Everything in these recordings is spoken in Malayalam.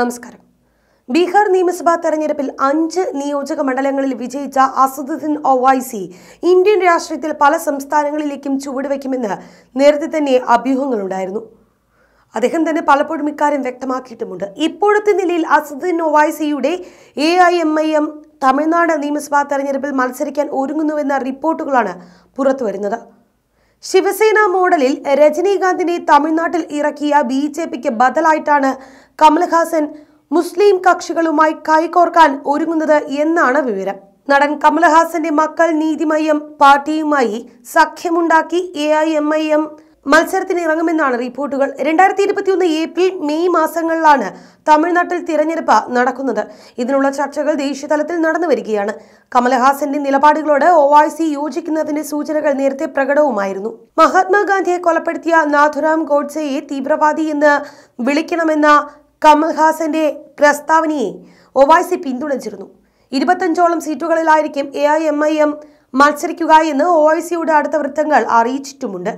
നമസ്കാരം ബീഹാർ നിയമസഭാ തെരഞ്ഞെടുപ്പിൽ അഞ്ച് നിയോജക മണ്ഡലങ്ങളിൽ വിജയിച്ച അസദുദ്ദീൻ ഒവൈസി ഇന്ത്യൻ രാഷ്ട്രീയത്തിൽ പല സംസ്ഥാനങ്ങളിലേക്കും ചുവടുവെക്കുമെന്ന് നേരത്തെ തന്നെ അഭ്യൂഹങ്ങളുണ്ടായിരുന്നു അദ്ദേഹം തന്നെ പലപ്പോഴും ഇക്കാര്യം വ്യക്തമാക്കിയിട്ടുമുണ്ട് ഇപ്പോഴത്തെ നിലയിൽ അസദുദ്ദീൻ ഒവൈസിയുടെ A I M I M Tamil Nadu നിയമസഭാ തെരഞ്ഞെടുപ്പിൽ മത്സരിക്കാൻ ഒരുങ്ങുന്നുവെന്ന റിപ്പോർട്ടുകളാണ് പുറത്തുവരുന്നത് ശിവസേന മോഡലിൽ രജനീകാന്തിനെ തമിഴ്നാട്ടിൽ ഇറക്കിയ ബി ജെ പിക്ക് ബദലായിട്ടാണ് കമൽഹാസൻ മുസ്ലിം കക്ഷികളുമായി കൈകോർക്കാൻ ഒരുങ്ങുന്നത് എന്നാണ് വിവരം നടൻ കമൽഹാസന്റെ മക്കൾ നീതിമയം പാർട്ടിയുമായി സഖ്യമുണ്ടാക്കി A I M I M മത്സരത്തിന് ഇറങ്ങുമെന്നാണ് റിപ്പോർട്ടുകൾ രണ്ടായിരത്തി ഇരുപത്തിയൊന്ന് ഏപ്രിൽ മെയ് മാസങ്ങളിലാണ് തമിഴ്നാട്ടിൽ തിരഞ്ഞെടുപ്പ് നടക്കുന്നത് ഇതിനുള്ള ചർച്ചകൾ ദേശീയതലത്തിൽ നടന്നു വരികയാണ് കമൽഹാസന്റെ നിലപാടുകളോട് ഒ ഐ സി യോജിക്കുന്നതിന്റെ സൂചനകൾ നേരത്തെ പ്രകടവുമായിരുന്നു മഹാത്മാഗാന്ധിയെ കൊലപ്പെടുത്തിയ നാഥുറാം ഗോഡ്സയെ തീവ്രവാദി എന്ന് വിളിക്കണമെന്ന കമൽഹാസന്റെ പ്രസ്താവനയെ ഒ പിന്തുണച്ചിരുന്നു ഇരുപത്തഞ്ചോളം സീറ്റുകളിലായിരിക്കും A I M I M മത്സരിക്കുക എന്ന് ഒ ഐ സിയുടെ അടുത്ത വൃത്തങ്ങൾ അറിയിച്ചിട്ടുമുണ്ട്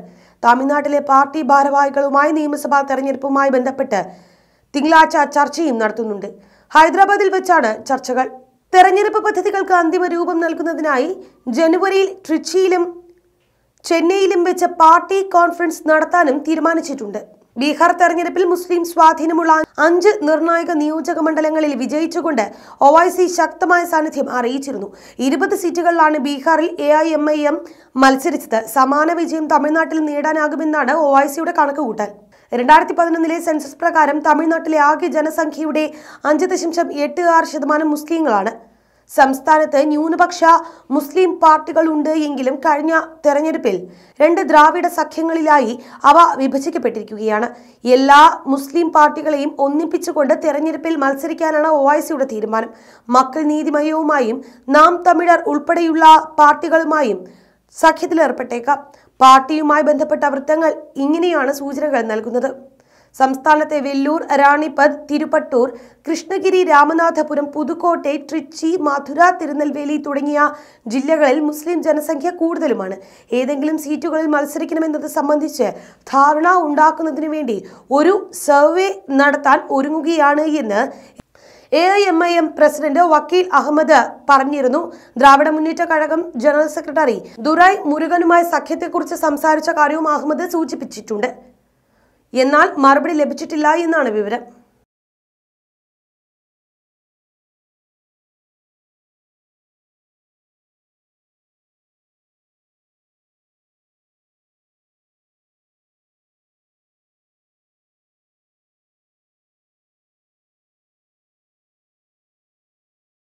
തമിഴ്നാട്ടിലെ പാർട്ടി ഭാരവാഹികളുമായി നിയമസഭാ തെരഞ്ഞെടുപ്പുമായി ബന്ധപ്പെട്ട് തിങ്കളാഴ്ച ചർച്ചയും നടത്തുന്നുണ്ട് ഹൈദരാബാദിൽ വെച്ചാണ് ചർച്ചകൾ തെരഞ്ഞെടുപ്പ് പദ്ധതികൾക്ക് അന്തിമ രൂപം നൽകുന്നതിനായി ജനുവരിയിൽ ട്രിച്ചിയിലും ചെന്നൈയിലും വെച്ച് പാർട്ടി കോൺഫറൻസ് നടത്താനും തീരുമാനിച്ചിട്ടുണ്ട് ബീഹാർ തെരഞ്ഞെടുപ്പിൽ മുസ്ലിം സ്വാധീനമുള്ള അഞ്ച് നിർണായക നിയോജക മണ്ഡലങ്ങളിൽ വിജയിച്ചുകൊണ്ട് ഒവൈസി ശക്തമായ സാന്നിധ്യം അറിയിച്ചിരുന്നു ഇരുപത് സീറ്റുകളിലാണ് ബീഹാറിൽ A I M I M മത്സരിച്ചത് സമാന വിജയം തമിഴ്നാട്ടിൽ നേടാനാകുമെന്നാണ് ഒവൈസിയുടെ കൂട്ടൽ രണ്ടായിരത്തി പതിനൊന്നിലെ സെൻസസ് പ്രകാരം തമിഴ്നാട്ടിലെ ആകെ ജനസംഖ്യയുടെ അഞ്ച് ദശാംശം എട്ട് ആറ് ശതമാനം മുസ്ലിങ്ങളാണ് സംസ്ഥാനത്ത് ന്യൂനപക്ഷ മുസ്ലിം പാർട്ടികൾ ഉണ്ട് എങ്കിലും കഴിഞ്ഞ തെരഞ്ഞെടുപ്പിൽ രണ്ട് ദ്രാവിഡ സഖ്യങ്ങളിലായി അവ വിഭജിക്കപ്പെട്ടിരിക്കുകയാണ് എല്ലാ മുസ്ലിം പാർട്ടികളെയും ഒന്നിപ്പിച്ചുകൊണ്ട് തെരഞ്ഞെടുപ്പിൽ മത്സരിക്കാനാണ് ഒവൈസിയുടെ തീരുമാനം മക്കൾ നീതിമയവുമായും നാം തമിഴർ ഉൾപ്പെടെയുള്ള പാർട്ടികളുമായും സഖ്യത്തിലേർപ്പെട്ടേക്കാം പാർട്ടിയുമായി ബന്ധപ്പെട്ട വൃത്തങ്ങൾ ഇങ്ങനെയാണ് സൂചനകൾ നൽകുന്നത് സംസ്ഥാനത്തെ വെല്ലൂർ റാണിപത് തിരുപ്പട്ടൂർ കൃഷ്ണഗിരി രാമനാഥപുരം പുതുക്കോട്ടെ ട്രിച്ചി മധുര തിരുനെൽവേലി തുടങ്ങിയ ജില്ലകളിൽ മുസ്ലിം ജനസംഖ്യ കൂടുതലുമാണ് ഏതെങ്കിലും സീറ്റുകളിൽ മത്സരിക്കണമെന്നത് സംബന്ധിച്ച് ധാരണ ഉണ്ടാക്കുന്നതിന് വേണ്ടി ഒരു സർവേ നടത്താൻ ഒരുങ്ങുകയാണ് എന്ന് A I M I M president Vakeel Ahmed പറഞ്ഞിരുന്നു ദ്രാവിഡ മുന്നേറ്റ കഴകം ജനറൽ സെക്രട്ടറി ദുരായ് മുരുകനുമായി സഖ്യത്തെക്കുറിച്ച് സംസാരിച്ച കാര്യവും അഹമ്മദ് സൂചിപ്പിച്ചിട്ടുണ്ട് എന്നാൽ മറുപടി ലഭിച്ചിട്ടില്ല എന്നാണ് വിവരം